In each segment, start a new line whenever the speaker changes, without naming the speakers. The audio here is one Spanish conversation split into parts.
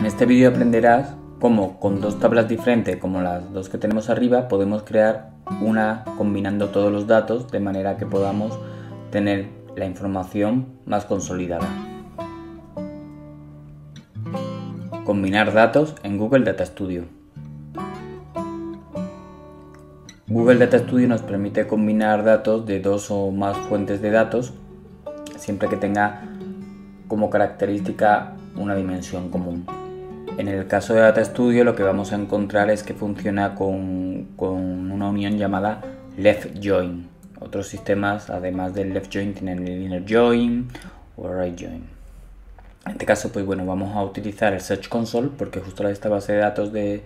En este vídeo aprenderás cómo con dos tablas diferentes como las dos que tenemos arriba podemos crear una combinando todos los datos de manera que podamos tener la información más consolidada. Combinar datos en Google Data Studio. Google Data Studio nos permite combinar datos de dos o más fuentes de datos siempre que tenga como característica una dimensión común. En el caso de Data Studio lo que vamos a encontrar es que funciona con, una unión llamada left join. Otros sistemas, además del left join, tienen el inner join o right join. En este caso, pues bueno, vamos a utilizar el Search Console porque justo esta base de datos de,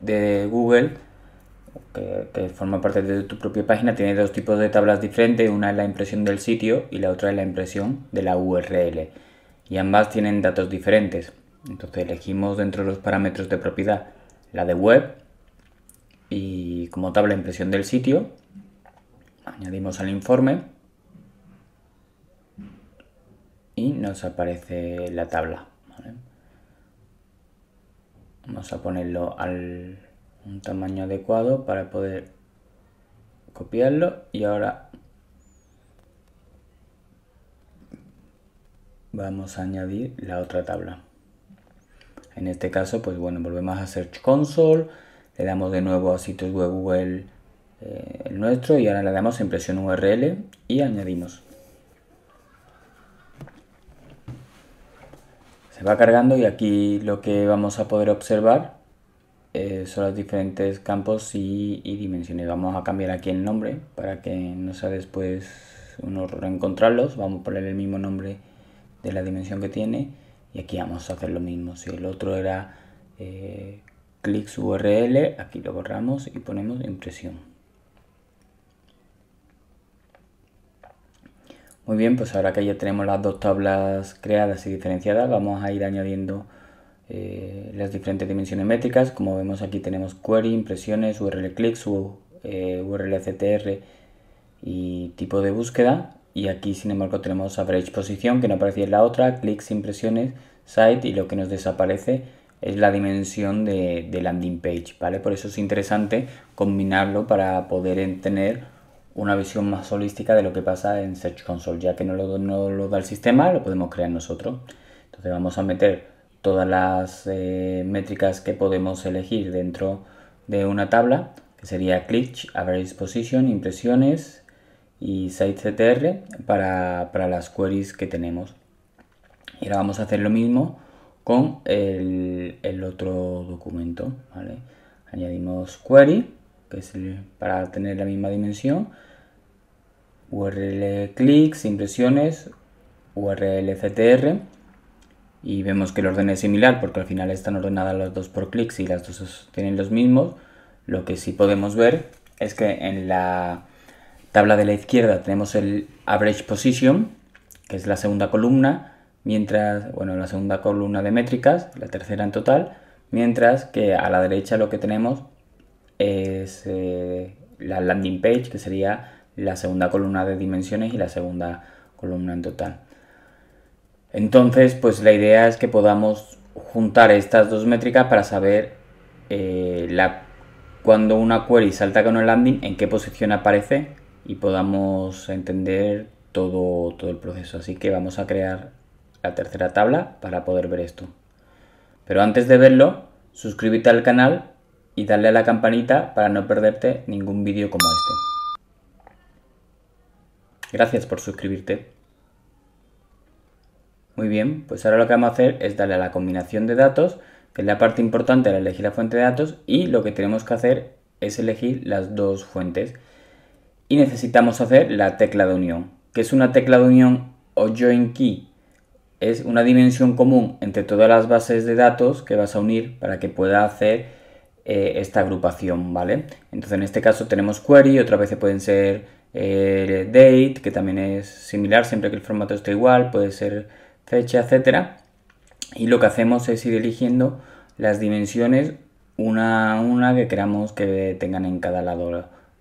de Google que, que, forma parte de tu propia página tiene dos tipos de tablas diferentes, una es la impresión del sitio y la otra es la impresión de la URL y ambas tienen datos diferentes. Entonces elegimos dentro de los parámetros de propiedad la de web y como tabla de impresión del sitio añadimos al informe y nos aparece la tabla. Vamos a ponerlo al un tamaño adecuado para poder copiarlo y ahora vamos a añadir la otra tabla. En este caso, pues bueno, volvemos a Search Console, le damos de nuevo a sitios web Google eh, el nuestro y ahora le damos en impresión URL y añadimos. Se va cargando y aquí lo que vamos a poder observar eh, son los diferentes campos y, y, dimensiones. Vamos a cambiar aquí el nombre para que no sea después uno reencontrarlos. Vamos a poner el mismo nombre de la dimensión que tiene y aquí vamos a hacer lo mismo. Si el otro era eh, clics URL, aquí lo borramos y ponemos impresión. Muy bien, pues ahora que ya tenemos las dos tablas creadas y diferenciadas, vamos a ir añadiendo eh, las diferentes dimensiones métricas. Como vemos aquí tenemos query, impresiones, URL clics, URL eh, CTR y tipo de búsqueda y aquí sin embargo tenemos average Position que no aparece en la otra, clics, impresiones, site y lo que nos desaparece es la dimensión de, landing page, ¿vale? Por eso es interesante combinarlo para poder tener una visión más holística de lo que pasa en Search Console, ya que no lo, da el sistema, lo podemos crear nosotros. Entonces vamos a meter todas las eh, métricas que podemos elegir dentro de una tabla, que sería click, average position, impresiones, y SiteCTR para, para las queries que tenemos. Y ahora vamos a hacer lo mismo con el, otro documento. Añadimos query, que es para tener la misma dimensión. URL clics, impresiones, URL CTR. Y vemos que el orden es similar porque al final están ordenadas las dos por clics y las dos tienen los mismos. Lo que sí podemos ver es que en la Tabla de la izquierda tenemos el average position, que es la segunda columna, mientras, bueno, la segunda columna de métricas, la tercera en total, mientras que a la derecha lo que tenemos es eh, la landing page, que sería la segunda columna de dimensiones y la segunda columna en total. Entonces, pues la idea es que podamos juntar estas dos métricas para saber eh, la, cuando una query salta con el landing, en qué posición aparece y podamos entender todo, todo el proceso. Así que vamos a crear la tercera tabla para poder ver esto. Pero antes de verlo, suscríbete al canal y dale a la campanita para no perderte ningún vídeo como este. Gracias por suscribirte. Muy bien, pues ahora lo que vamos a hacer es darle a la combinación de datos, que es la parte importante al elegir la fuente de datos, y lo que tenemos que hacer es elegir las dos fuentes y necesitamos hacer la tecla de unión. que es una tecla de unión o join key? Es una dimensión común entre todas las bases de datos que vas a unir para que pueda hacer eh, esta agrupación, ¿vale? Entonces en este caso tenemos query, otra vez pueden ser eh, date, que también es similar, siempre que el formato esté igual, puede ser fecha, etcétera. Y lo que hacemos es ir eligiendo las dimensiones una a una que queramos que tengan en cada lado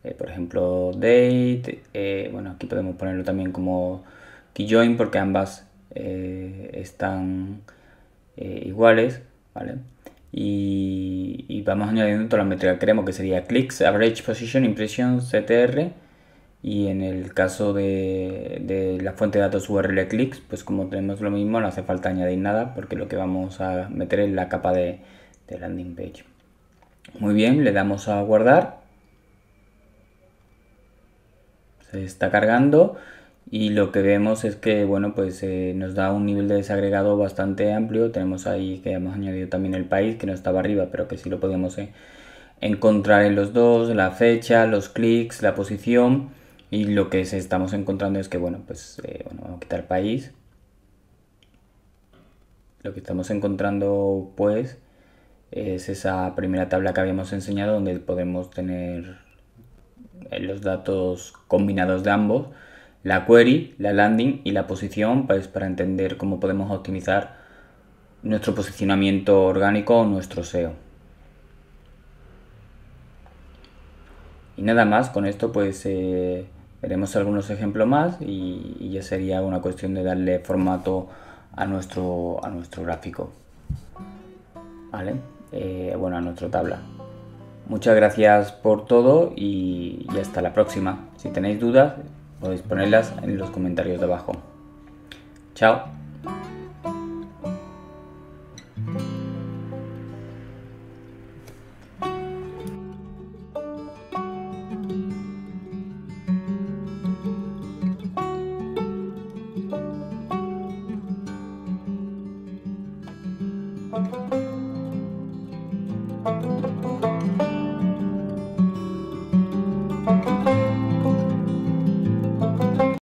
eh, por ejemplo date, eh, bueno aquí podemos ponerlo también como key join porque ambas eh, están iguales, Y, vamos añadiendo toda la métrica que queremos que sería clicks, average position, impresión CTR y en el caso de, la fuente de datos URL clicks, pues como tenemos lo mismo no hace falta añadir nada porque lo que vamos a meter es la capa de landing page. Muy bien, le damos a guardar se está cargando y lo que vemos es que bueno pues eh, nos da un nivel de desagregado bastante amplio tenemos ahí que hemos añadido también el país que no estaba arriba pero que sí lo podemos eh, encontrar en los dos la fecha los clics la posición y lo que estamos encontrando es que bueno pues eh, vamos a quitar país lo que estamos encontrando pues es esa primera tabla que habíamos enseñado donde podemos tener eh, los datos combinados de ambos, la query, la landing y la posición, pues para entender cómo podemos optimizar nuestro posicionamiento orgánico o nuestro SEO. Y nada más, con esto pues eh, veremos algunos ejemplos más y, ya sería una cuestión de darle formato a nuestro, a nuestro gráfico. ¿Vale? Eh, bueno, a nuestra tabla. Muchas gracias por todo y, hasta la próxima. Si tenéis dudas, podéis ponerlas en los comentarios de abajo. Chao.